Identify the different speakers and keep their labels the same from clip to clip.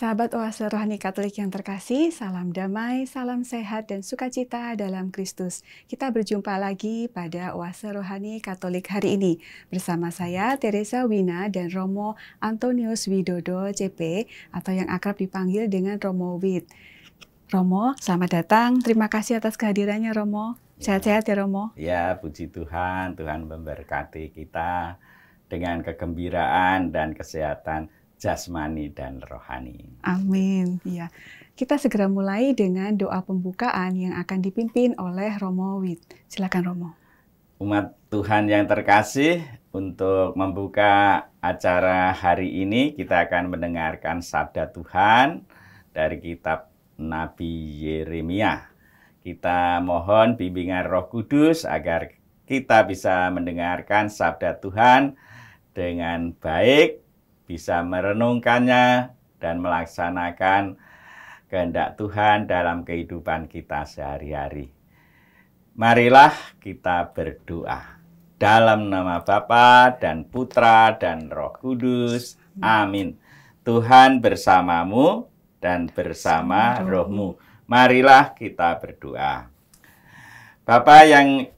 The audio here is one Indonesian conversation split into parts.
Speaker 1: Sahabat Oase Rohani Katolik yang terkasih, salam damai, salam sehat dan sukacita dalam Kristus. Kita berjumpa lagi pada Oase Rohani Katolik hari ini bersama saya Teresa Wina dan Romo Antonius Widodo CP atau yang akrab dipanggil dengan Romo Wid. Romo, selamat datang. Terima kasih atas kehadirannya Romo. Sehat-sehat ya Romo.
Speaker 2: Ya, puji Tuhan, Tuhan memberkati kita dengan kegembiraan dan kesehatan jasmani dan rohani.
Speaker 1: Amin. Ya. Kita segera mulai dengan doa pembukaan yang akan dipimpin oleh Romo Wit. Silakan Romo.
Speaker 2: Umat Tuhan yang terkasih, untuk membuka acara hari ini kita akan mendengarkan sabda Tuhan dari kitab Nabi Yeremia. Kita mohon bimbingan Roh Kudus agar kita bisa mendengarkan sabda Tuhan dengan baik bisa merenungkannya dan melaksanakan kehendak Tuhan dalam kehidupan kita sehari-hari. Marilah kita berdoa. Dalam nama Bapa dan Putra dan Roh Kudus. Amin. Tuhan bersamamu dan bersama rohmu. Marilah kita berdoa. Bapa yang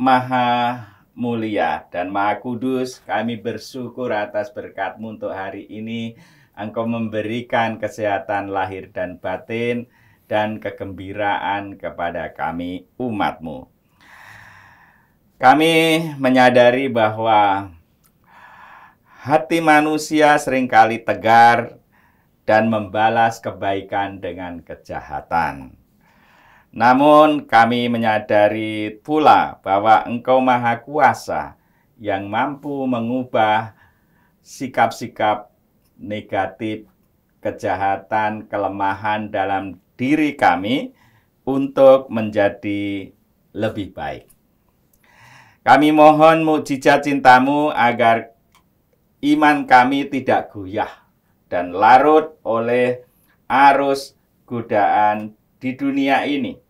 Speaker 2: Maha mulia dan maha kudus. Kami bersyukur atas berkatmu untuk hari ini. Engkau memberikan kesehatan lahir dan batin dan kegembiraan kepada kami umatmu. Kami menyadari bahwa hati manusia seringkali tegar dan membalas kebaikan dengan kejahatan. Namun kami menyadari pula bahwa engkau maha kuasa yang mampu mengubah sikap-sikap negatif, kejahatan, kelemahan dalam diri kami untuk menjadi lebih baik. Kami mohon mujizat cintamu agar iman kami tidak goyah dan larut oleh arus godaan di dunia ini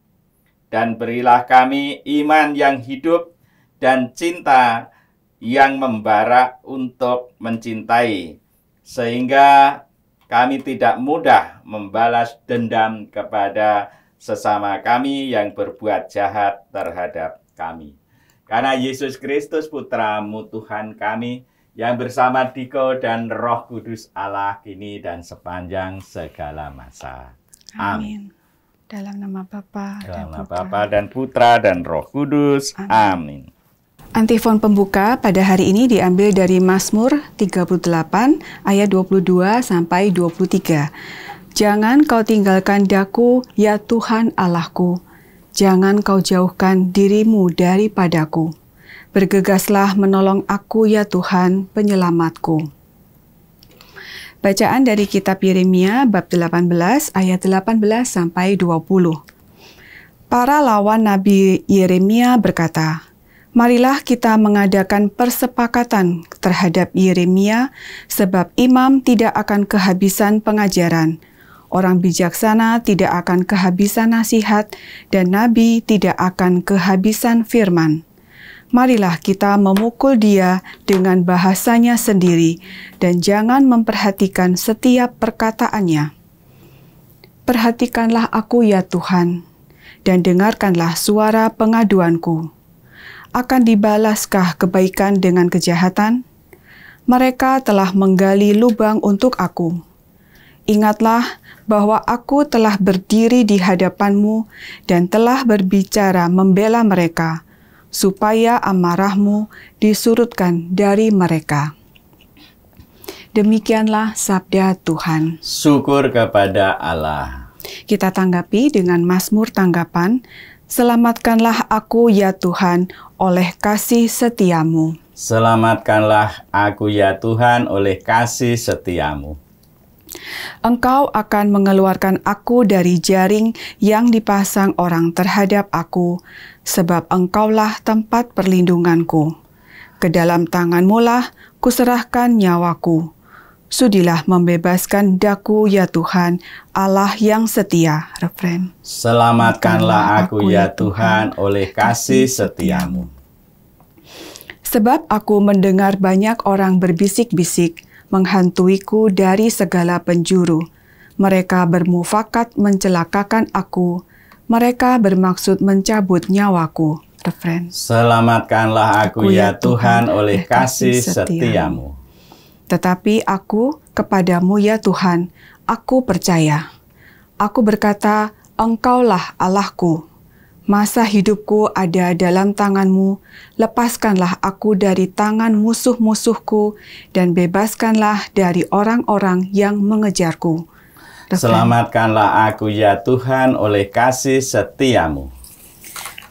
Speaker 2: dan berilah kami iman yang hidup dan cinta yang membara untuk mencintai sehingga kami tidak mudah membalas dendam kepada sesama kami yang berbuat jahat terhadap kami. Karena Yesus Kristus putramu Tuhan kami yang bersama Diko dan Roh Kudus Allah kini dan sepanjang segala masa. Amin.
Speaker 3: Amin. Dalam
Speaker 2: nama Bapa dan nama Putra. Bapa dan Putra dan Roh Kudus. Amin. Amin.
Speaker 1: Antifon pembuka pada hari ini diambil dari Mazmur 38 ayat 22 sampai 23. Jangan kau tinggalkan daku, ya Tuhan Allahku. Jangan kau jauhkan dirimu daripadaku. Bergegaslah menolong aku, ya Tuhan, penyelamatku. Bacaan dari kitab Yeremia bab 18 ayat 18 sampai 20. Para lawan Nabi Yeremia berkata, Marilah kita mengadakan persepakatan terhadap Yeremia, sebab imam tidak akan kehabisan pengajaran, orang bijaksana tidak akan kehabisan nasihat, dan nabi tidak akan kehabisan firman marilah kita memukul dia dengan bahasanya sendiri dan jangan memperhatikan setiap perkataannya. Perhatikanlah aku ya Tuhan, dan dengarkanlah suara pengaduanku. Akan dibalaskah kebaikan dengan kejahatan? Mereka telah menggali lubang untuk aku. Ingatlah bahwa aku telah berdiri di hadapanmu dan telah berbicara membela mereka supaya amarahmu disurutkan dari mereka. Demikianlah sabda Tuhan.
Speaker 2: Syukur kepada Allah.
Speaker 1: Kita tanggapi dengan Mazmur tanggapan, Selamatkanlah aku ya Tuhan oleh kasih setiamu.
Speaker 2: Selamatkanlah aku ya Tuhan oleh kasih setiamu.
Speaker 1: Engkau akan mengeluarkan aku dari jaring yang dipasang orang terhadap aku, sebab engkaulah tempat perlindunganku. Ke dalam tanganmulah kuserahkan nyawaku. Sudilah membebaskan daku ya Tuhan, Allah yang setia. Refrain.
Speaker 2: Selamatkanlah aku ya, ya Tuhan oleh kasih setiamu.
Speaker 1: Sebab aku mendengar banyak orang berbisik-bisik, menghantuiku dari segala penjuru. Mereka bermufakat mencelakakan aku, mereka bermaksud mencabut nyawaku. Reference.
Speaker 2: Selamatkanlah aku, aku ya, ya Tuhan eh, oleh kasih setiamu.
Speaker 1: Tetapi aku kepadamu ya Tuhan, aku percaya. Aku berkata, Engkaulah Allahku. Masa hidupku ada dalam tanganmu, lepaskanlah aku dari tangan musuh-musuhku, dan bebaskanlah dari orang-orang yang mengejarku Dokter.
Speaker 2: Selamatkanlah aku ya Tuhan oleh kasih setiamu.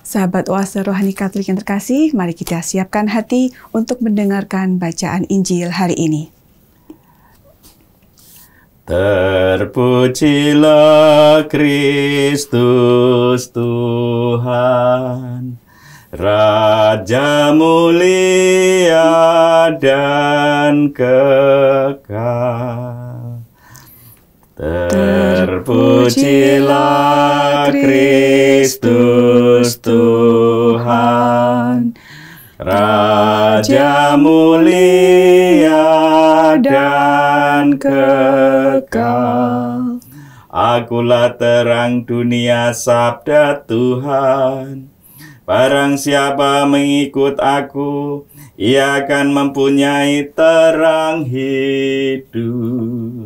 Speaker 1: Sahabat Oase Rohani Katolik yang terkasih, mari kita siapkan hati untuk mendengarkan bacaan Injil hari ini.
Speaker 3: Terpujilah Kristus Tuhan, Raja mulia dan kekal Terpujilah Kristus Tuhan, Raja mulia dan kekal. Akulah terang dunia sabda Tuhan. Barang siapa mengikut aku, ia akan mempunyai terang hidup.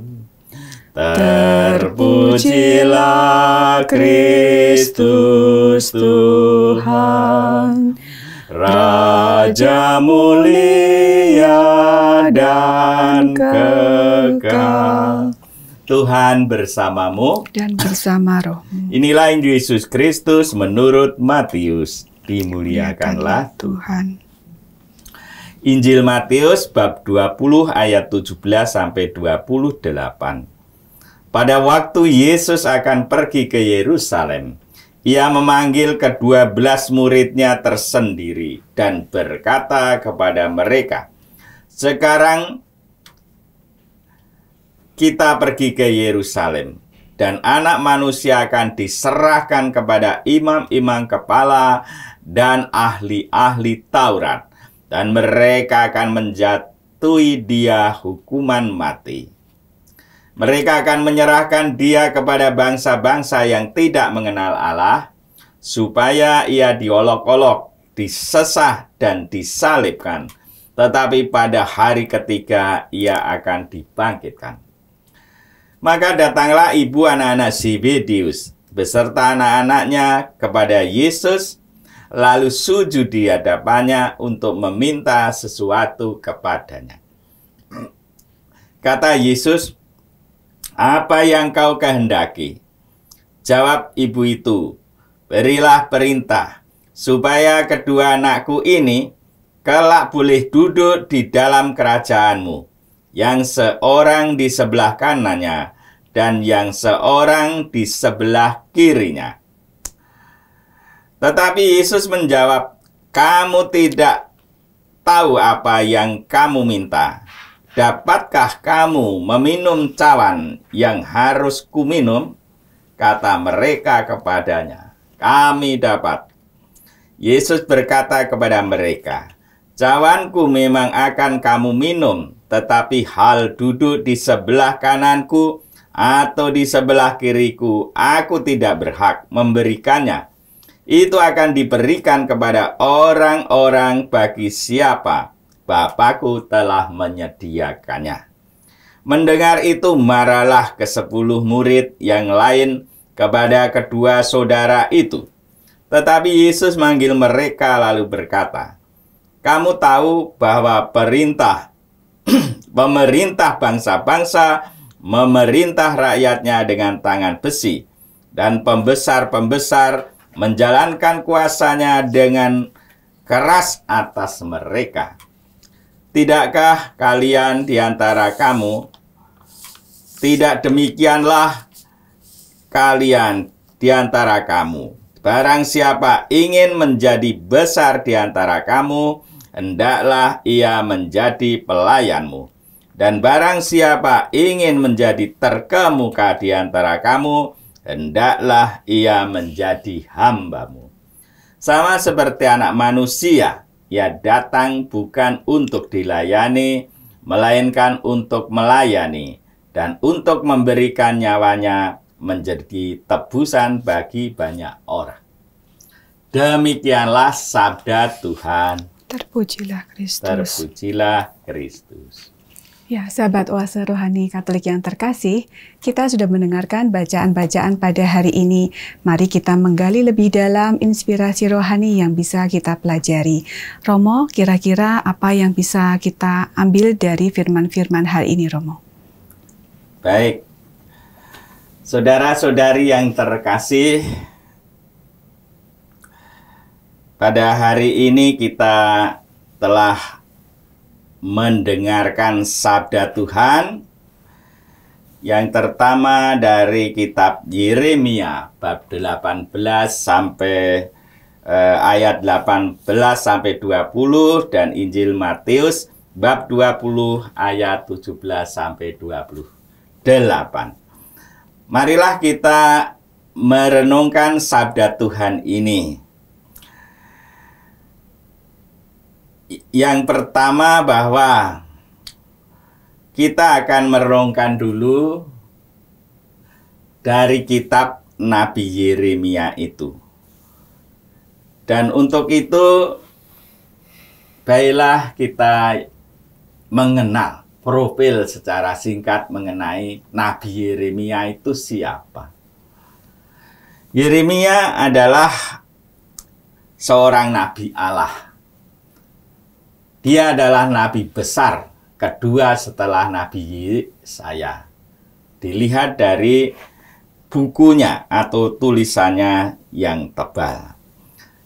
Speaker 3: Terpujilah Kristus Tuhan, Raja mulia dan kekal. Tuhan bersamamu
Speaker 1: dan bersama Roh.
Speaker 3: Inilah
Speaker 2: Yesus Kristus menurut Matius. Dimuliakanlah Tuhan. Injil Matius bab 20 ayat 17 sampai 28. Pada waktu Yesus akan pergi ke Yerusalem, ia memanggil kedua belas muridnya tersendiri dan berkata kepada mereka, "Sekarang kita pergi ke Yerusalem, dan Anak Manusia akan diserahkan kepada imam-imam kepala dan ahli-ahli Taurat, dan mereka akan menjatuhi dia hukuman mati." Mereka akan menyerahkan dia kepada bangsa-bangsa yang tidak mengenal Allah, supaya ia diolok-olok, disesah, dan disalibkan. Tetapi pada hari ketiga ia akan dibangkitkan. Maka datanglah ibu anak-anak Zebedius beserta anak-anaknya kepada Yesus, lalu sujud di hadapannya untuk meminta sesuatu kepadanya. Kata Yesus, apa yang kau kehendaki? Jawab ibu itu, Berilah perintah, supaya kedua anakku ini kelak boleh duduk di dalam kerajaanmu, yang seorang di sebelah kanannya dan yang seorang di sebelah kirinya. Tetapi Yesus menjawab, "Kamu tidak tahu apa yang kamu minta." Dapatkah kamu meminum cawan yang harus kuminum? Kata mereka kepadanya, kami dapat. Yesus berkata kepada mereka, Cawanku memang akan kamu minum, tetapi hal duduk di sebelah kananku atau di sebelah kiriku, aku tidak berhak memberikannya. Itu akan diberikan kepada orang-orang bagi siapa Bapakku telah menyediakannya. Mendengar itu maralah ke sepuluh murid yang lain kepada kedua saudara itu. Tetapi Yesus manggil mereka lalu berkata, "Kamu tahu bahwa perintah pemerintah bangsa-bangsa memerintah rakyatnya dengan tangan besi dan pembesar-pembesar menjalankan kuasanya dengan keras atas mereka." Tidakkah kalian di antara kamu tidak demikianlah kalian di antara kamu. Barang siapa ingin menjadi besar di antara kamu, hendaklah ia menjadi pelayanmu. Dan barang siapa ingin menjadi terkemuka di antara kamu, hendaklah ia menjadi hambamu. Sama seperti anak manusia, ia datang bukan untuk dilayani, melainkan untuk melayani dan untuk memberikan nyawanya menjadi tebusan bagi banyak orang. Demikianlah sabda Tuhan.
Speaker 1: Terpujilah
Speaker 2: Kristus. Terpujilah Kristus.
Speaker 1: Ya, sahabat oase rohani Katolik yang terkasih, kita sudah mendengarkan bacaan-bacaan pada hari ini. Mari kita menggali lebih dalam inspirasi rohani yang bisa kita pelajari. Romo, kira-kira apa yang bisa kita ambil dari firman-firman hari ini, Romo?
Speaker 2: Baik. Saudara-saudari yang terkasih, pada hari ini kita telah mendengarkan sabda Tuhan yang pertama dari kitab Yeremia bab 18 sampai eh, ayat 18 sampai 20 dan Injil Matius bab 20 ayat 17 sampai 28. Marilah kita merenungkan sabda Tuhan ini. yang pertama bahwa kita akan merongkan dulu dari kitab Nabi Yeremia itu. Dan untuk itu baiklah kita mengenal profil secara singkat mengenai Nabi Yeremia itu siapa. Yeremia adalah seorang nabi Allah dia adalah nabi besar, kedua setelah nabi saya. Dilihat dari bukunya atau tulisannya yang tebal.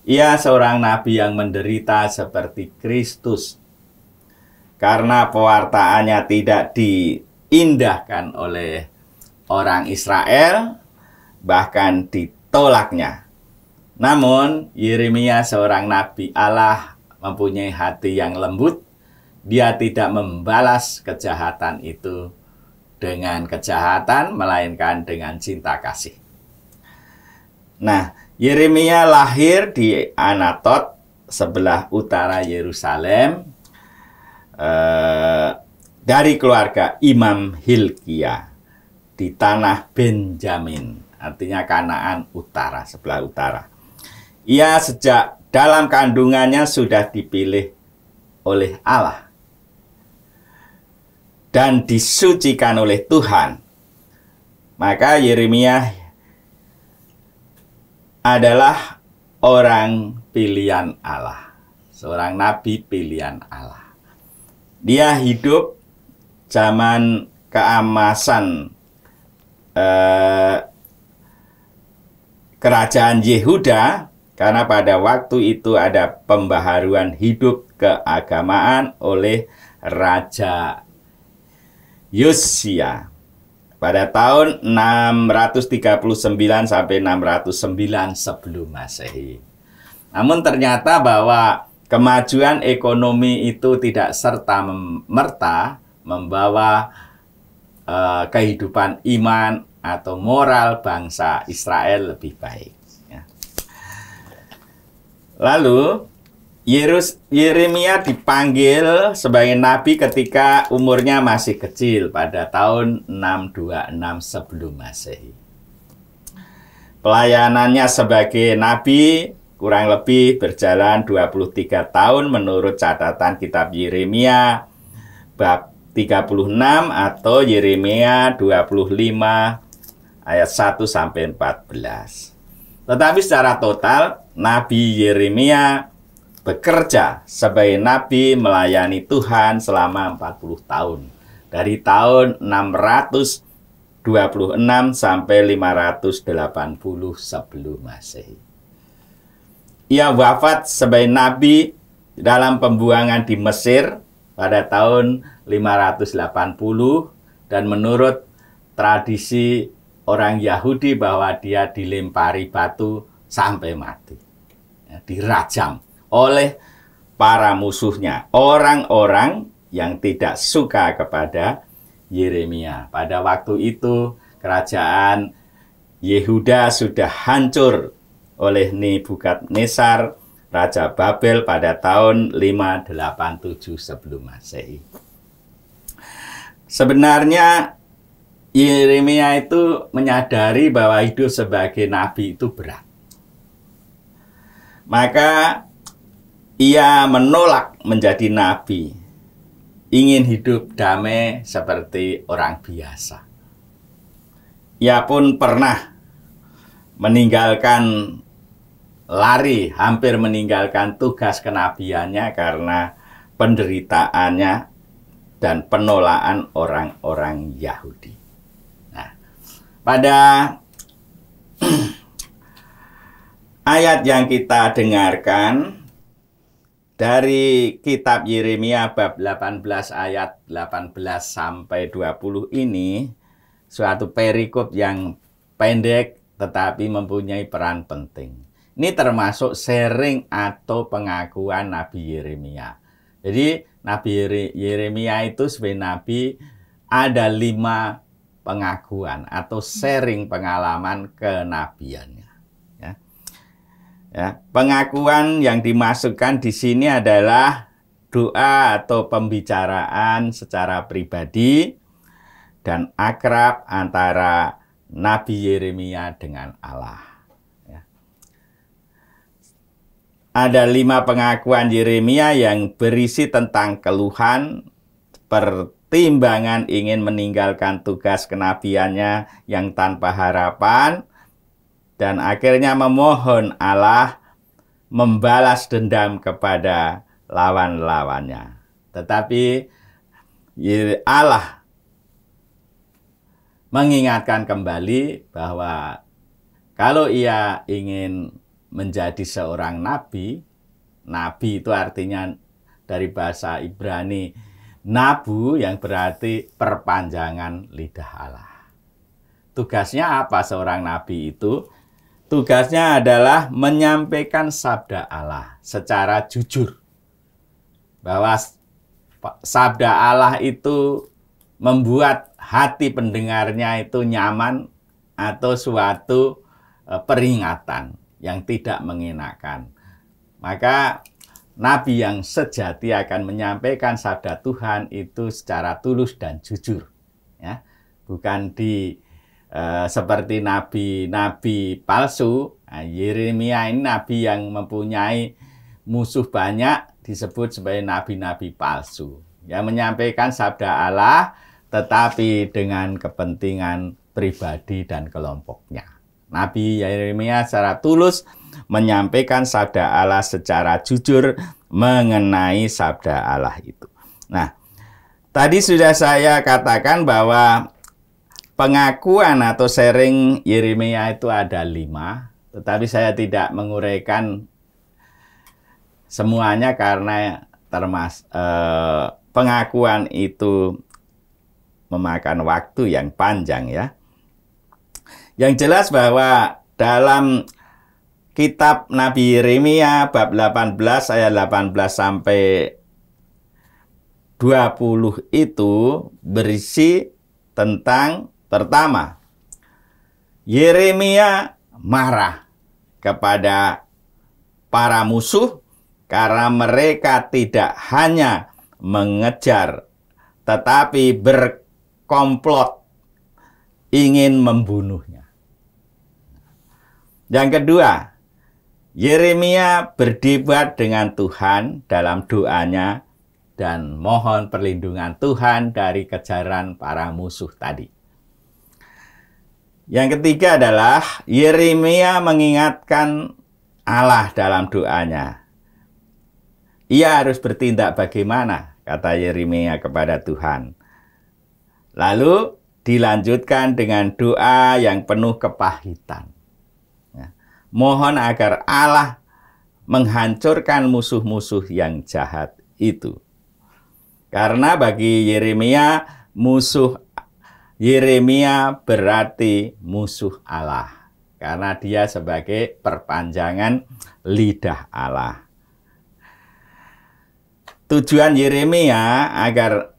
Speaker 2: Ia seorang nabi yang menderita seperti Kristus. Karena pewartaannya tidak diindahkan oleh orang Israel, bahkan ditolaknya. Namun, Yeremia seorang nabi Allah mempunyai hati yang lembut, dia tidak membalas kejahatan itu dengan kejahatan, melainkan dengan cinta kasih. Nah, Yeremia lahir di Anatot, sebelah utara Yerusalem, eh, dari keluarga Imam Hilkia di tanah Benjamin, artinya Kanaan Utara, sebelah utara. Ia sejak dalam kandungannya sudah dipilih oleh Allah dan disucikan oleh Tuhan. Maka Yeremia adalah orang pilihan Allah, seorang nabi pilihan Allah. Dia hidup zaman keamasan eh, kerajaan Yehuda karena pada waktu itu ada pembaharuan hidup keagamaan oleh Raja Yosia pada tahun 639 sampai 609 sebelum Masehi. Namun ternyata bahwa kemajuan ekonomi itu tidak serta merta membawa uh, kehidupan iman atau moral bangsa Israel lebih baik.
Speaker 3: Lalu Yerus,
Speaker 2: Yeremia dipanggil sebagai nabi ketika umurnya masih kecil pada tahun 626 sebelum Masehi. Pelayanannya sebagai nabi kurang lebih berjalan 23 tahun menurut catatan kitab Yeremia bab 36 atau Yeremia 25 ayat 1 sampai 14. Tetapi secara total Nabi Yeremia bekerja sebagai nabi melayani Tuhan selama 40 tahun. Dari tahun 626 sampai 580 sebelum Masehi. Ia wafat sebagai nabi dalam pembuangan di Mesir pada tahun 580 dan menurut tradisi orang Yahudi bahwa dia dilempari batu sampai mati ya, dirajam oleh para musuhnya, orang-orang yang tidak suka kepada Yeremia. Pada waktu itu kerajaan Yehuda sudah hancur oleh Nebukadnezar Raja Babel pada tahun 587 sebelum Masehi. Sebenarnya Yeremia itu menyadari bahwa hidup sebagai nabi itu berat. Maka ia menolak menjadi nabi, ingin hidup damai seperti orang biasa. Ia pun pernah meninggalkan lari, hampir meninggalkan tugas kenabiannya karena penderitaannya dan penolakan orang-orang Yahudi. Nah, pada Ayat yang kita dengarkan dari kitab Yeremia bab 18 ayat 18 sampai 20 ini suatu perikop yang pendek tetapi mempunyai peran penting. Ini termasuk sharing atau pengakuan Nabi Yeremia. Jadi Nabi Yeremia itu sebagai nabi ada lima pengakuan atau sharing pengalaman kenabiannya. Ya, pengakuan yang dimasukkan di sini adalah doa atau pembicaraan secara pribadi dan akrab antara Nabi Yeremia dengan Allah. Ya. Ada lima pengakuan Yeremia yang berisi tentang keluhan, pertimbangan ingin meninggalkan tugas kenabiannya yang tanpa harapan, dan akhirnya memohon Allah membalas dendam kepada lawan-lawannya. Tetapi Allah mengingatkan kembali bahwa kalau ia ingin menjadi seorang nabi, nabi itu artinya dari bahasa Ibrani nabu yang berarti perpanjangan lidah Allah. Tugasnya apa seorang nabi itu? Tugasnya adalah menyampaikan sabda Allah secara jujur. Bahwa sabda Allah itu membuat hati pendengarnya itu nyaman atau suatu e, peringatan yang tidak mengenakan. Maka Nabi yang sejati akan menyampaikan sabda Tuhan itu secara tulus dan jujur, ya, bukan di Eh, seperti nabi-nabi palsu. Nah, Yeremia ini nabi yang mempunyai musuh banyak disebut sebagai nabi-nabi palsu yang menyampaikan sabda Allah tetapi dengan kepentingan pribadi dan kelompoknya. Nabi Yeremia secara tulus menyampaikan sabda Allah secara jujur mengenai sabda Allah itu. Nah, tadi sudah saya katakan bahwa Pengakuan atau sharing Yeremia itu ada lima, tetapi saya tidak menguraikan semuanya karena termas eh, pengakuan itu memakan waktu yang panjang ya. Yang jelas bahwa dalam kitab Nabi Yeremia bab 18 ayat 18 sampai 20 itu berisi tentang Pertama, Yeremia marah kepada para musuh karena mereka tidak hanya mengejar tetapi berkomplot ingin membunuhnya. Yang kedua, Yeremia berdebat dengan Tuhan dalam doanya dan mohon perlindungan Tuhan dari kejaran para musuh tadi. Yang ketiga adalah Yeremia mengingatkan Allah dalam doanya. Ia harus bertindak bagaimana, kata Yeremia kepada Tuhan. Lalu dilanjutkan dengan doa yang penuh kepahitan. Ya. Mohon agar Allah menghancurkan musuh-musuh yang jahat itu. Karena bagi Yeremia, musuh Yeremia berarti musuh Allah karena dia sebagai perpanjangan lidah Allah. Tujuan Yeremia agar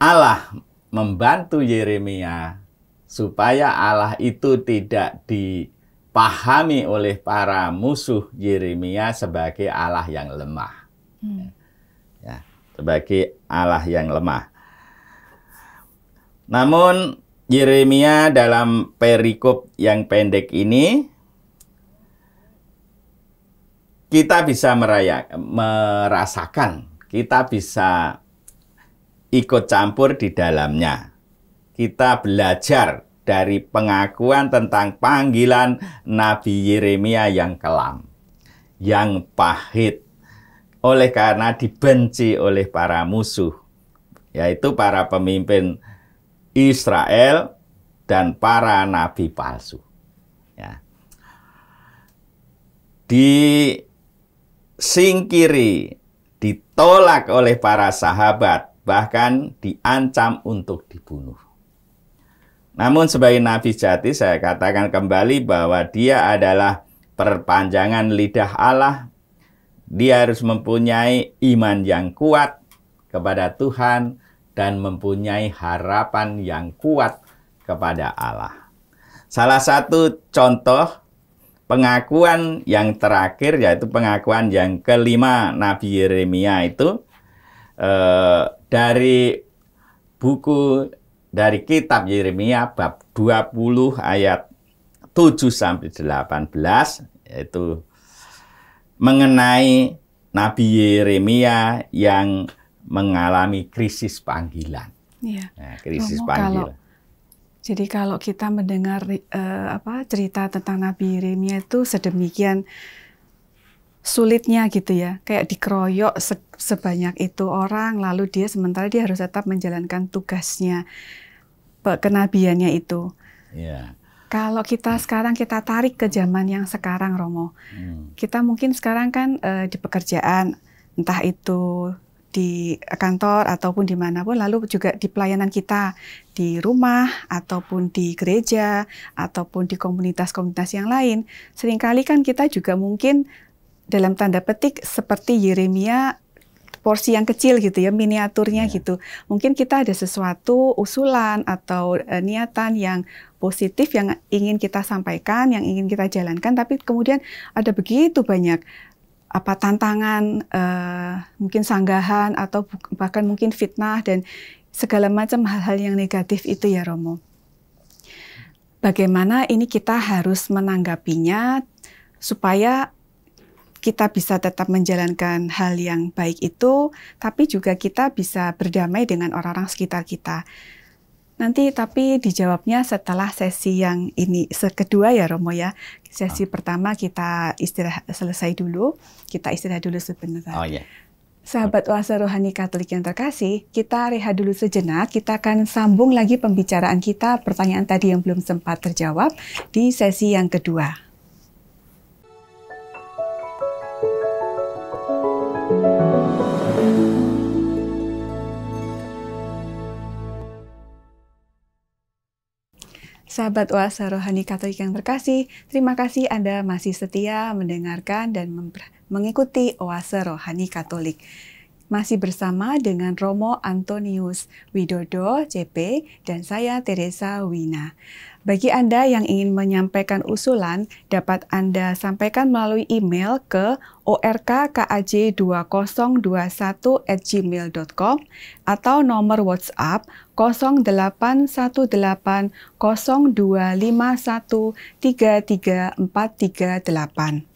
Speaker 2: Allah membantu Yeremia supaya Allah itu tidak dipahami oleh para musuh Yeremia sebagai Allah yang lemah. Hmm. Ya, sebagai Allah yang lemah. Namun Yeremia dalam perikop yang pendek ini kita bisa merayak, merasakan, kita bisa ikut campur di dalamnya. Kita belajar dari pengakuan tentang panggilan Nabi Yeremia yang kelam, yang pahit, oleh karena dibenci oleh para musuh, yaitu para pemimpin Israel, dan para nabi palsu. Ya. Disingkiri, ditolak oleh para sahabat, bahkan diancam untuk dibunuh. Namun sebagai nabi jati saya katakan kembali bahwa dia adalah perpanjangan lidah Allah. Dia harus mempunyai iman yang kuat kepada Tuhan dan mempunyai harapan yang kuat kepada Allah. Salah satu contoh pengakuan yang terakhir yaitu pengakuan yang kelima Nabi Yeremia itu eh, dari buku dari kitab Yeremia bab 20 ayat 7 sampai 18 yaitu mengenai Nabi Yeremia yang mengalami krisis panggilan. Iya. Nah, krisis Romo, panggilan. Kalau,
Speaker 1: jadi kalau kita mendengar uh, apa cerita tentang Nabi Yeremia itu sedemikian sulitnya gitu ya, kayak dikeroyok se sebanyak itu orang, lalu dia sementara dia harus tetap menjalankan tugasnya kenabiannya itu. Iya. Kalau kita hmm. sekarang kita tarik ke zaman yang sekarang Romo, hmm. kita mungkin sekarang kan uh, di pekerjaan entah itu di kantor ataupun dimanapun, lalu juga di pelayanan kita di rumah ataupun di gereja ataupun di komunitas-komunitas yang lain. Seringkali kan kita juga mungkin dalam tanda petik seperti Yeremia porsi yang kecil gitu ya miniaturnya ya. gitu mungkin kita ada sesuatu usulan atau e, niatan yang positif yang ingin kita sampaikan yang ingin kita jalankan tapi kemudian ada begitu banyak apa tantangan, uh, mungkin sanggahan atau bahkan mungkin fitnah dan segala macam hal-hal yang negatif itu ya Romo. Bagaimana ini kita harus menanggapinya supaya kita bisa tetap menjalankan hal yang baik itu, tapi juga kita bisa berdamai dengan orang-orang sekitar kita. Nanti tapi dijawabnya setelah sesi yang ini kedua ya Romo ya. Sesi ah. pertama kita istirahat selesai dulu. Kita istirahat dulu sebentar. Oh iya. Sahabat Wasa Rohani Katolik yang terkasih, kita rehat dulu sejenak. Kita akan sambung lagi pembicaraan kita pertanyaan tadi yang belum sempat terjawab di sesi yang kedua. Sahabat Wasa Rohani Katolik yang terkasih, terima kasih Anda masih setia mendengarkan dan mengikuti Oase Rohani Katolik. Masih bersama dengan Romo Antonius Widodo, CP, dan saya Teresa Wina. Bagi Anda yang ingin menyampaikan usulan, dapat Anda sampaikan melalui email ke orkkaj2021@gmail.com atau nomor WhatsApp 0818025133438.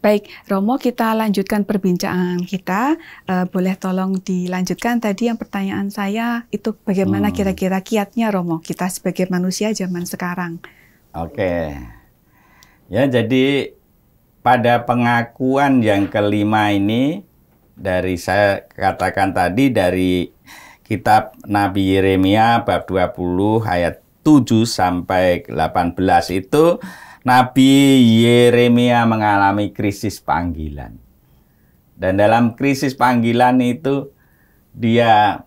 Speaker 1: Baik, Romo, kita lanjutkan perbincangan kita. Uh, boleh tolong dilanjutkan tadi yang pertanyaan saya itu bagaimana hmm. kira-kira kiatnya Romo kita sebagai manusia zaman sekarang?
Speaker 2: Oke. Okay. Ya, jadi pada pengakuan yang kelima ini dari saya katakan tadi dari kitab Nabi Yeremia bab 20 ayat 7 sampai 18 itu Nabi Yeremia mengalami krisis panggilan. Dan dalam krisis panggilan itu dia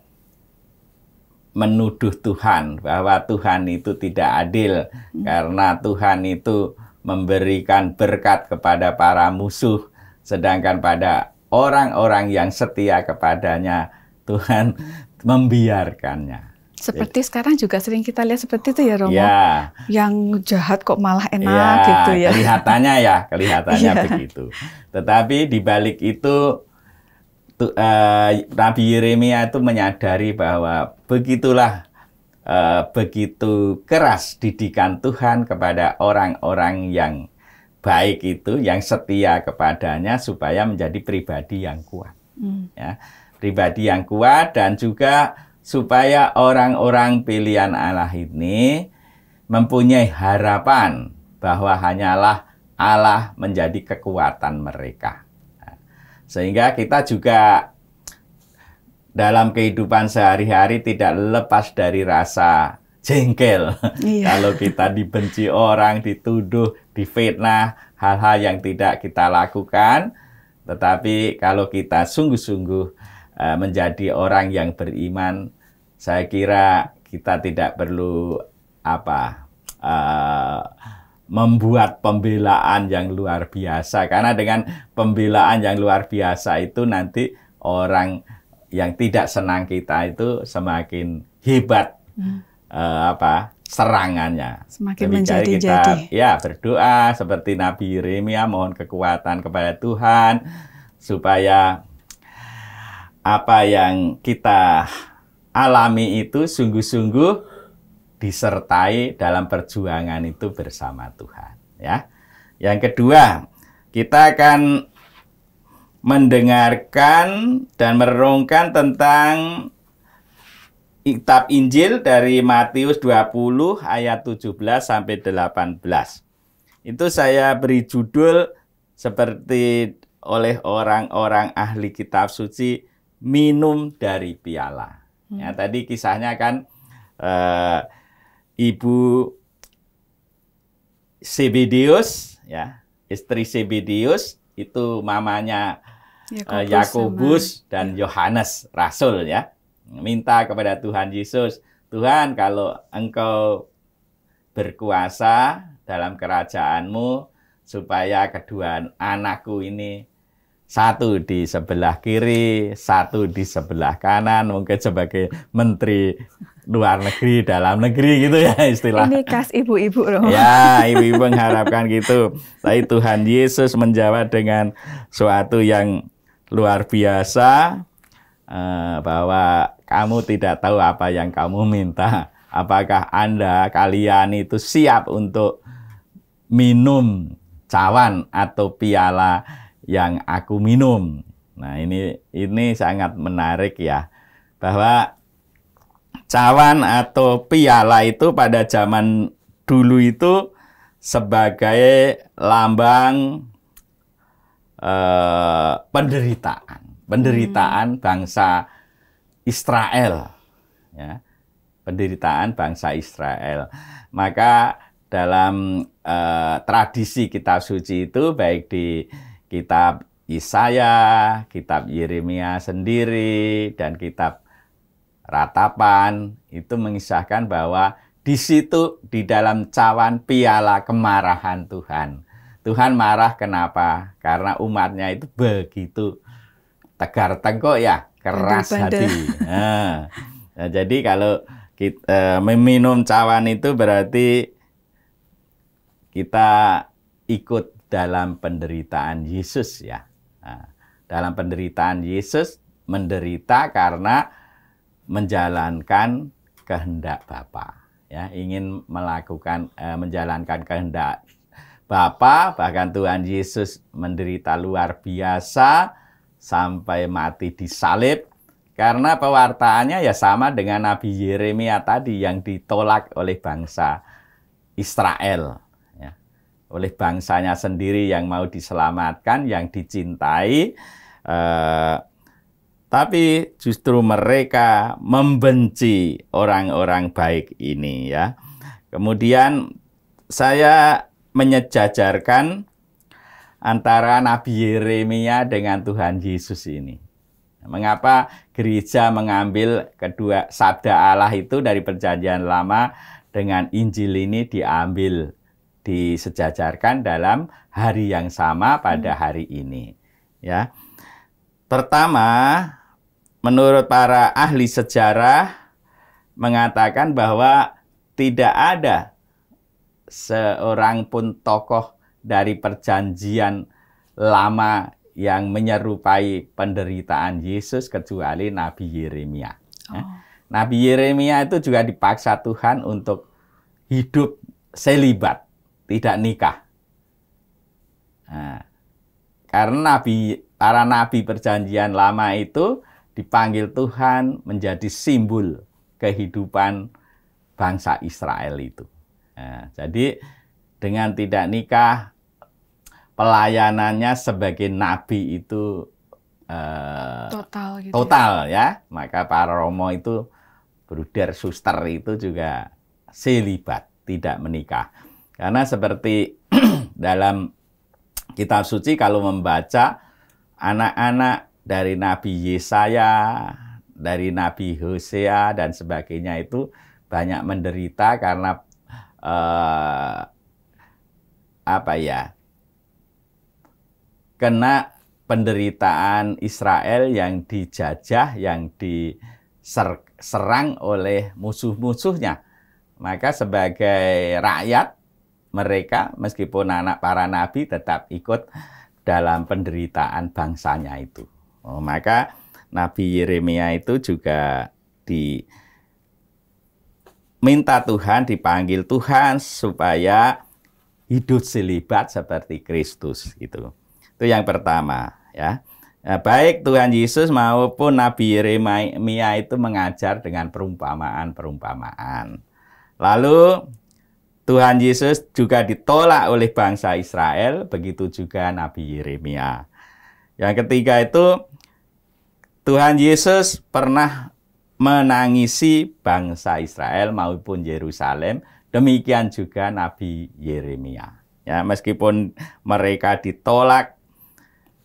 Speaker 2: menuduh Tuhan bahwa Tuhan itu tidak adil karena Tuhan itu memberikan berkat kepada para musuh sedangkan pada orang-orang yang setia kepadanya Tuhan membiarkannya.
Speaker 1: Seperti sekarang juga sering kita lihat seperti itu ya Romo. Ya. Yang jahat kok malah iya, enak ya, gitu ya. Kelihatannya
Speaker 2: ya, kelihatannya ya. begitu. Tetapi di balik itu tu, uh, Nabi Yeremia itu menyadari bahwa begitulah uh, begitu keras didikan Tuhan kepada orang-orang yang baik itu, yang setia kepadanya supaya menjadi pribadi yang kuat. Hmm. Ya, pribadi yang kuat dan juga supaya orang-orang pilihan Allah ini mempunyai harapan bahwa hanyalah Allah menjadi kekuatan mereka. Sehingga kita juga dalam kehidupan sehari-hari tidak lepas dari rasa jengkel. Iya. Kalau kita dibenci orang, dituduh, difitnah, hal-hal yang tidak kita lakukan, tetapi kalau kita sungguh-sungguh Eh, menjadi orang yang beriman, saya kira kita tidak perlu apa uh, membuat pembelaan yang luar biasa karena dengan pembelaan yang luar biasa itu nanti orang yang tidak senang kita itu semakin hebat hmm. uh, apa serangannya
Speaker 1: semakin menjadi kita
Speaker 2: ya berdoa seperti Nabi Yeremia mohon kekuatan kepada Tuhan supaya apa yang kita alami itu sungguh-sungguh disertai dalam perjuangan itu bersama Tuhan ya. Yang kedua, kita akan mendengarkan dan merenungkan tentang kitab Injil dari Matius 20 ayat 17 sampai 18. Itu saya beri judul seperti oleh orang-orang ahli kitab suci minum dari piala. Ya, hmm. Ya, tadi kisahnya kan eh, Ibu Sebedius ya, istri Sebedius itu mamanya eh, Yakobus dan ya. Yohanes ya. rasul ya. Minta kepada Tuhan Yesus, Tuhan kalau engkau berkuasa dalam kerajaanmu supaya kedua anakku ini satu di sebelah kiri, satu di sebelah kanan, mungkin sebagai menteri luar negeri, dalam negeri gitu ya istilah. Ini
Speaker 1: khas ibu-ibu loh. Ya,
Speaker 2: ibu-ibu mengharapkan gitu. Tapi Tuhan Yesus menjawab dengan suatu yang luar biasa eh, bahwa kamu tidak tahu apa yang kamu minta. Apakah Anda kalian itu siap untuk minum cawan atau piala yang aku minum. Nah, ini ini sangat menarik ya bahwa cawan atau piala itu pada zaman dulu itu sebagai lambang eh, penderitaan, penderitaan hmm. bangsa Israel ya. Penderitaan bangsa Israel. Maka dalam eh, tradisi kitab suci itu baik di kitab Yesaya, kitab Yeremia sendiri, dan kitab Ratapan itu mengisahkan bahwa di situ di dalam cawan piala kemarahan Tuhan. Tuhan marah kenapa? Karena umatnya itu begitu tegar tengkok ya, keras hati. Nah, jadi kalau kita eh, meminum cawan itu berarti kita ikut dalam penderitaan Yesus ya. Nah, dalam penderitaan Yesus menderita karena menjalankan kehendak Bapa ya ingin melakukan eh, menjalankan kehendak Bapa bahkan Tuhan Yesus menderita luar biasa sampai mati di salib karena pewartaannya ya sama dengan Nabi Yeremia tadi yang ditolak oleh bangsa Israel oleh bangsanya sendiri yang mau diselamatkan, yang dicintai. Eh, tapi justru mereka membenci orang-orang baik ini ya. Kemudian saya menyejajarkan antara Nabi Yeremia dengan Tuhan Yesus ini. Mengapa gereja mengambil kedua sabda Allah itu dari perjanjian lama dengan Injil ini diambil disejajarkan dalam hari yang sama pada hmm. hari ini. Ya. Pertama, menurut para ahli sejarah mengatakan bahwa tidak ada seorang pun tokoh dari perjanjian lama yang menyerupai penderitaan Yesus kecuali Nabi Yeremia. Ya. Oh. Nabi Yeremia itu juga dipaksa Tuhan untuk hidup selibat tidak nikah. Nah, karena nabi, para nabi perjanjian lama itu dipanggil Tuhan menjadi simbol kehidupan bangsa Israel itu. Nah, jadi dengan tidak nikah pelayanannya sebagai nabi itu eh,
Speaker 1: total, gitu ya. total ya. ya.
Speaker 2: Maka para Romo itu bruder suster itu juga selibat, tidak menikah. Karena seperti dalam kitab suci kalau membaca anak-anak dari Nabi Yesaya, dari Nabi Hosea dan sebagainya itu banyak menderita karena eh, apa ya? kena penderitaan Israel yang dijajah, yang diserang oleh musuh-musuhnya. Maka sebagai rakyat mereka meskipun anak para nabi tetap ikut dalam penderitaan bangsanya itu. Oh, maka Nabi Yeremia itu juga di minta Tuhan, dipanggil Tuhan supaya hidup selibat seperti Kristus gitu. Itu yang pertama ya. Nah, baik Tuhan Yesus maupun Nabi Yeremia itu mengajar dengan perumpamaan-perumpamaan. Lalu Tuhan Yesus juga ditolak oleh bangsa Israel, begitu juga Nabi Yeremia. Yang ketiga itu Tuhan Yesus pernah menangisi bangsa Israel maupun Yerusalem, demikian juga Nabi Yeremia. Ya, meskipun mereka ditolak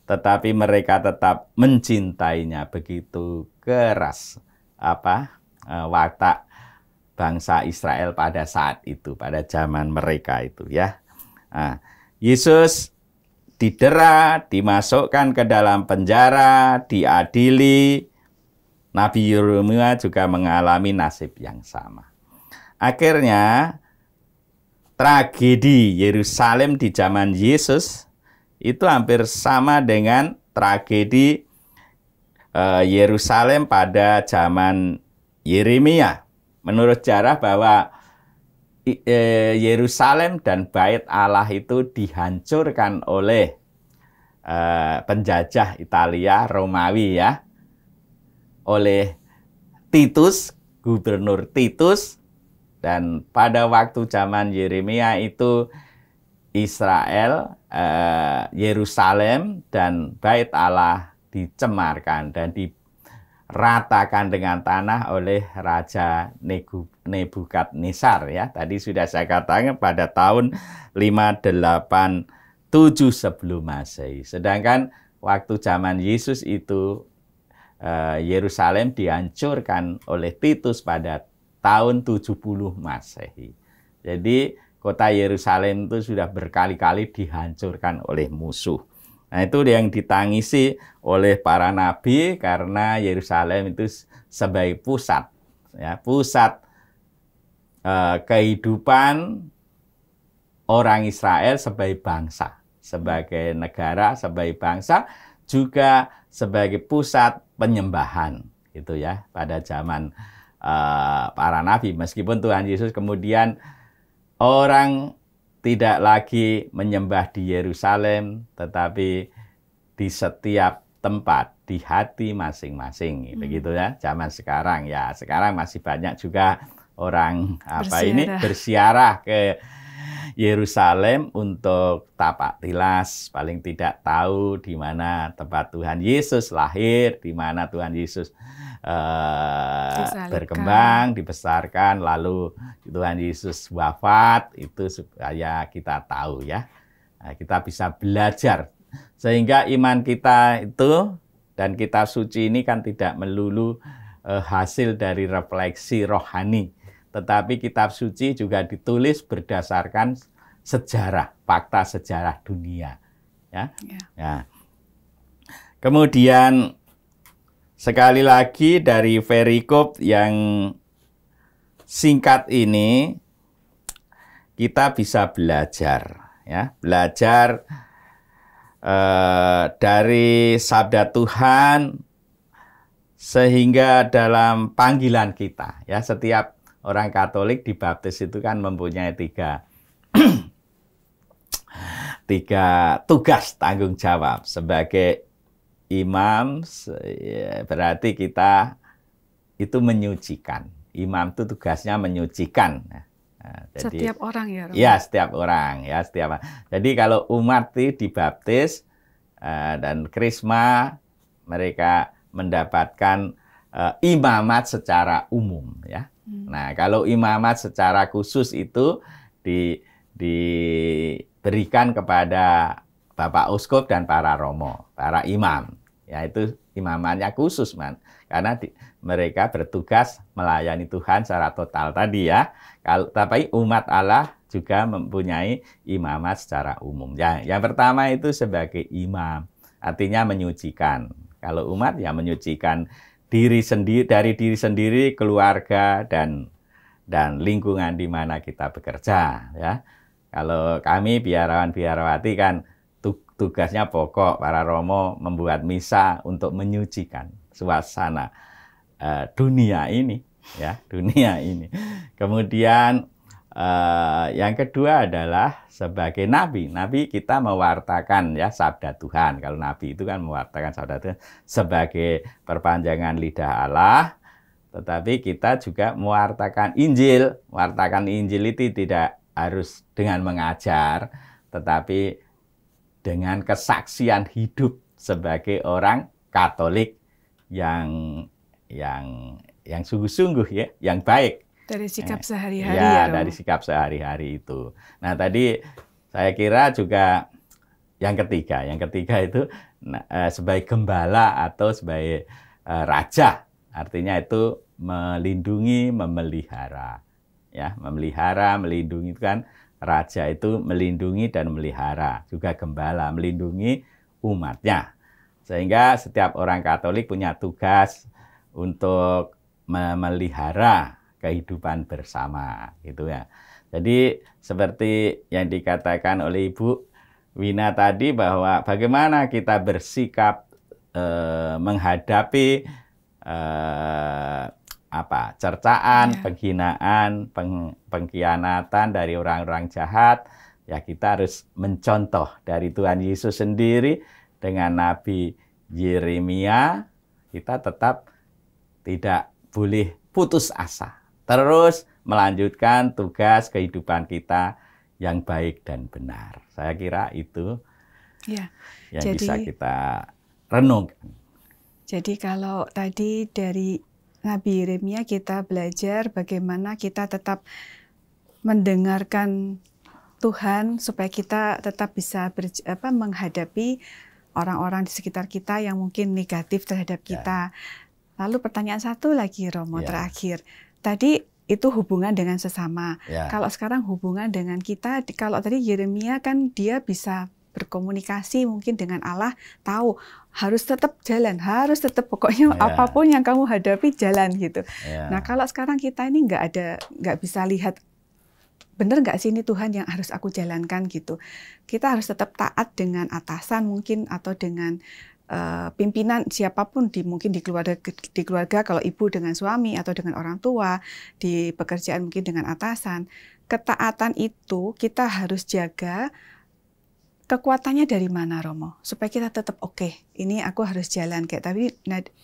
Speaker 2: tetapi mereka tetap mencintainya begitu keras apa eh, watak bangsa Israel pada saat itu, pada zaman mereka itu ya. Nah, Yesus didera, dimasukkan ke dalam penjara, diadili. Nabi Yeremia juga mengalami nasib yang sama. Akhirnya tragedi Yerusalem di zaman Yesus itu hampir sama dengan tragedi eh, Yerusalem pada zaman Yeremia Menurut sejarah bahwa e, Yerusalem dan Bait Allah itu dihancurkan oleh e, penjajah Italia Romawi ya oleh Titus gubernur Titus dan pada waktu zaman Yeremia itu Israel e, Yerusalem dan Bait Allah dicemarkan dan di diratakan dengan tanah oleh Raja Nebukadnezar ya. Tadi sudah saya katakan pada tahun 587 sebelum Masehi. Sedangkan waktu zaman Yesus itu eh, Yerusalem dihancurkan oleh Titus pada tahun 70 Masehi. Jadi kota Yerusalem itu sudah berkali-kali dihancurkan oleh musuh. Nah, itu yang ditangisi oleh para nabi karena Yerusalem itu sebagai pusat ya, pusat eh, kehidupan orang Israel sebagai bangsa, sebagai negara, sebagai bangsa juga sebagai pusat penyembahan gitu ya pada zaman eh, para nabi meskipun Tuhan Yesus kemudian orang tidak lagi menyembah di Yerusalem, tetapi di setiap tempat, di hati masing-masing, gitu, hmm. begitu ya. Zaman sekarang ya, sekarang masih banyak juga orang bersiarah. apa ini bersiarah ke Yerusalem untuk tapak tilas, paling tidak tahu di mana tempat Tuhan Yesus lahir, di mana Tuhan Yesus uh, berkembang, dibesarkan, lalu Tuhan Yesus wafat, itu supaya kita tahu ya. Nah, kita bisa belajar sehingga iman kita itu dan kita suci ini kan tidak melulu uh, hasil dari refleksi rohani tetapi kitab suci juga ditulis berdasarkan sejarah, fakta sejarah dunia. Ya. ya. ya. Kemudian sekali lagi dari Verikop yang singkat ini kita bisa belajar ya, belajar eh, dari sabda Tuhan sehingga dalam panggilan kita ya setiap orang Katolik dibaptis itu kan mempunyai tiga tiga tugas tanggung jawab sebagai imam ya, berarti kita itu menyucikan imam itu tugasnya menyucikan nah,
Speaker 1: nah, jadi, setiap orang ya ya
Speaker 2: setiap orang ya setiap jadi kalau umat itu dibaptis eh, dan krisma mereka mendapatkan eh, imamat secara umum ya Hmm. Nah, kalau imamat secara khusus itu di diberikan kepada Bapak Uskup dan para romo, para imam. Yaitu imamannya khusus, Man. Karena di, mereka bertugas melayani Tuhan secara total tadi ya. Kalau tapi umat Allah juga mempunyai imamat secara umum. Ya, yang pertama itu sebagai imam, artinya menyucikan. Kalau umat ya menyucikan diri sendiri dari diri sendiri, keluarga dan dan lingkungan di mana kita bekerja ya. Kalau kami biarawan-biarawati kan tugasnya pokok para romo membuat misa untuk menyucikan suasana uh, dunia ini ya, dunia ini. Kemudian Uh, yang kedua adalah sebagai nabi. Nabi kita mewartakan ya sabda Tuhan. Kalau nabi itu kan mewartakan sabda Tuhan sebagai perpanjangan lidah Allah. Tetapi kita juga mewartakan Injil. Mewartakan Injil itu tidak harus dengan mengajar, tetapi dengan kesaksian hidup sebagai orang Katolik yang yang yang sungguh-sungguh ya, yang baik
Speaker 1: dari sikap eh, sehari-hari iya, ya, ya dari
Speaker 2: sikap sehari-hari itu. Nah tadi saya kira juga yang ketiga, yang ketiga itu nah, eh, sebagai gembala atau sebagai eh, raja, artinya itu melindungi, memelihara, ya memelihara, melindungi itu kan raja itu melindungi dan melihara juga gembala melindungi umatnya sehingga setiap orang Katolik punya tugas untuk memelihara kehidupan bersama gitu ya. Jadi seperti yang dikatakan oleh Ibu Wina tadi bahwa bagaimana kita bersikap eh, menghadapi eh, apa cercaan, yeah. penghinaan, peng, pengkhianatan dari orang-orang jahat. Ya kita harus mencontoh dari Tuhan Yesus sendiri dengan Nabi Yeremia kita tetap tidak boleh putus asa terus melanjutkan tugas kehidupan kita yang baik dan benar. Saya kira itu
Speaker 1: ya, yang jadi, bisa
Speaker 2: kita renungkan.
Speaker 1: Jadi kalau tadi dari Nabi Yeremia kita belajar bagaimana kita tetap mendengarkan Tuhan supaya kita tetap bisa ber, apa, menghadapi orang-orang di sekitar kita yang mungkin negatif terhadap ya. kita. Ya. Lalu pertanyaan satu lagi Romo ya. terakhir tadi itu hubungan dengan sesama. Ya. Kalau sekarang hubungan dengan kita, kalau tadi Yeremia kan dia bisa berkomunikasi mungkin dengan Allah tahu harus tetap jalan harus tetap pokoknya ya. apapun yang kamu hadapi jalan gitu Ya. nah kalau sekarang kita ini nggak ada nggak bisa lihat bener nggak sih ini Tuhan yang harus aku jalankan gitu kita harus tetap taat dengan atasan mungkin atau dengan Eh, pimpinan siapapun di mungkin di keluarga di keluarga kalau ibu dengan suami atau dengan orang tua di pekerjaan mungkin dengan atasan ketaatan itu kita harus jaga kekuatannya dari mana Romo supaya kita tetap oke okay, ini aku harus jalan kayak tapi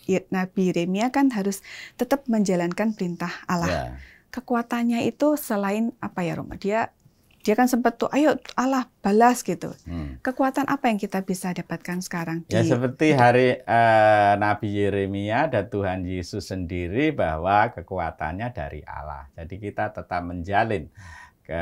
Speaker 1: ya, Nabi Yeremia kan harus tetap menjalankan perintah Allah yeah. kekuatannya itu selain apa ya Romo dia dia kan sempat tuh ayo Allah balas gitu. Hmm. Kekuatan apa yang kita bisa dapatkan sekarang? Ya, Di...
Speaker 2: seperti hari uh, Nabi Yeremia dan Tuhan Yesus sendiri bahwa kekuatannya dari Allah. Jadi kita tetap menjalin ke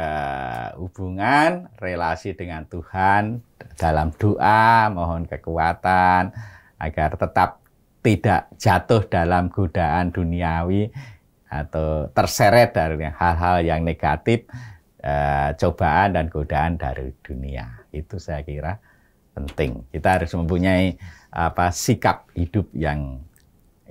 Speaker 2: hubungan relasi dengan Tuhan dalam doa, mohon kekuatan agar tetap tidak jatuh dalam godaan duniawi atau terseret dari hal-hal yang negatif eh, cobaan dan godaan dari dunia. Itu saya kira penting. Kita harus mempunyai apa sikap hidup yang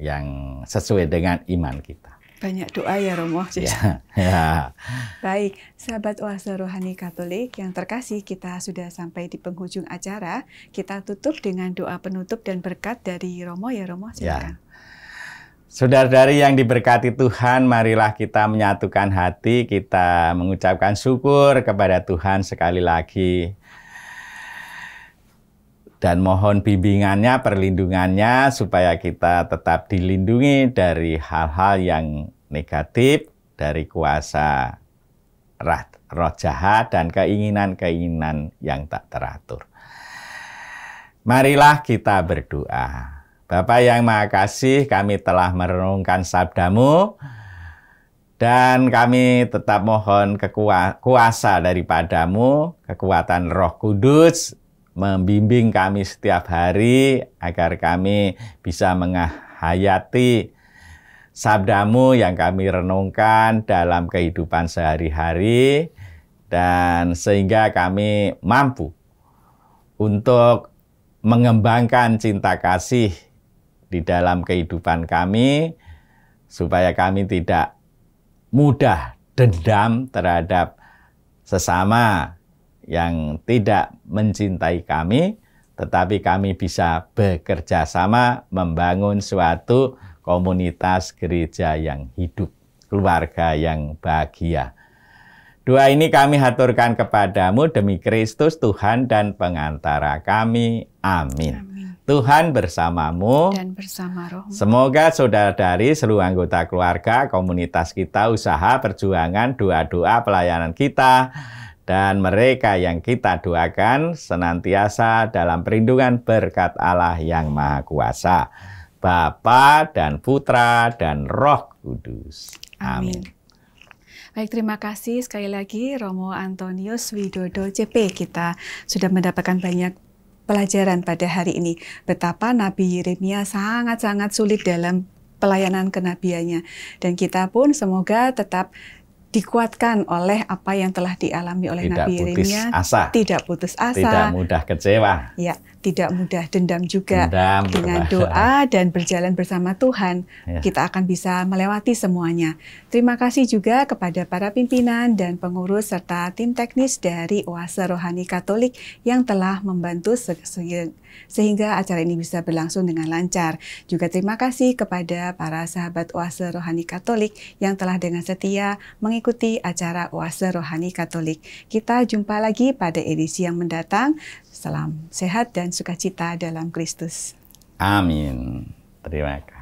Speaker 2: yang sesuai dengan iman kita.
Speaker 1: Banyak doa ya Romo. Ya, ya. Baik, sahabat oase rohani Katolik yang terkasih, kita sudah sampai di penghujung acara. Kita tutup dengan doa penutup dan berkat dari Romo ya Romo. Ya. Silakan. Ya.
Speaker 2: Saudara-saudari yang diberkati Tuhan, marilah kita menyatukan hati, kita mengucapkan syukur kepada Tuhan sekali lagi. Dan mohon bimbingannya, perlindungannya, supaya kita tetap dilindungi dari hal-hal yang negatif, dari kuasa roh jahat, dan keinginan-keinginan yang tak teratur. Marilah kita berdoa. Bapak yang Maha Kasih, kami telah merenungkan sabdamu dan kami tetap mohon kuasa daripadamu, kekuatan Roh Kudus membimbing kami setiap hari agar kami bisa menghayati sabdamu yang kami renungkan dalam kehidupan sehari-hari dan sehingga kami mampu untuk mengembangkan cinta kasih di dalam kehidupan kami supaya kami tidak mudah dendam terhadap sesama yang tidak mencintai kami, tetapi kami bisa bekerja sama membangun suatu komunitas gereja yang hidup, keluarga yang bahagia. Doa ini kami haturkan kepadamu demi Kristus Tuhan dan pengantara kami. Amin. Amin. Tuhan bersamamu dan bersama rohmu. Semoga saudara dari seluruh anggota keluarga, komunitas kita, usaha, perjuangan, doa-doa, pelayanan kita dan mereka yang kita doakan senantiasa dalam perlindungan berkat Allah yang Maha Kuasa, Bapa dan Putra dan Roh Kudus.
Speaker 1: Amin. Baik, terima kasih sekali lagi Romo Antonius Widodo CP. Kita sudah mendapatkan banyak pelajaran pada hari ini betapa Nabi Yeremia sangat-sangat sulit dalam pelayanan kenabiannya dan kita pun semoga tetap dikuatkan oleh apa yang telah dialami oleh tidak Nabi Yeremia, asa. tidak putus asa, tidak
Speaker 2: mudah kecewa.
Speaker 1: Ya tidak mudah dendam juga. Dendam, Dengan doa dan berjalan bersama Tuhan, ya. kita akan bisa melewati semuanya. Terima kasih juga kepada para pimpinan dan pengurus serta tim teknis dari Oase Rohani Katolik yang telah membantu se se sehingga acara ini bisa berlangsung dengan lancar. Juga terima kasih kepada para sahabat Oase Rohani Katolik yang telah dengan setia mengikuti acara Oase Rohani Katolik. Kita jumpa lagi pada edisi yang mendatang. Salam sehat dan sukacita dalam Kristus.
Speaker 2: Amin. Terima kasih.